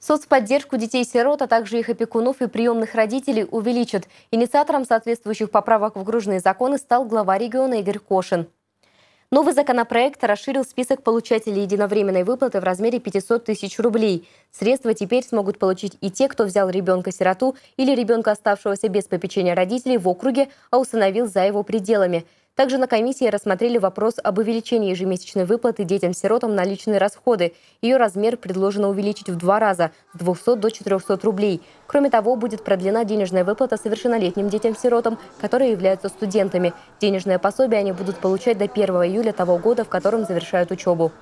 Соцподдержку детей-сирот, а также их опекунов и приемных родителей увеличат. Инициатором соответствующих поправок в окружные законы стал глава региона Игорь Кошин. Новый законопроект расширил список получателей единовременной выплаты в размере 500 тысяч рублей. Средства теперь смогут получить и те, кто взял ребенка-сироту или ребенка, оставшегося без попечения родителей в округе, а установил за его пределами. Также на комиссии рассмотрели вопрос об увеличении ежемесячной выплаты детям-сиротам на личные расходы. Ее размер предложено увеличить в два раза – с 200 до 400 рублей. Кроме того, будет продлена денежная выплата совершеннолетним детям-сиротам, которые являются студентами. Денежное пособие они будут получать до 1 июля того года, в котором завершают учебу.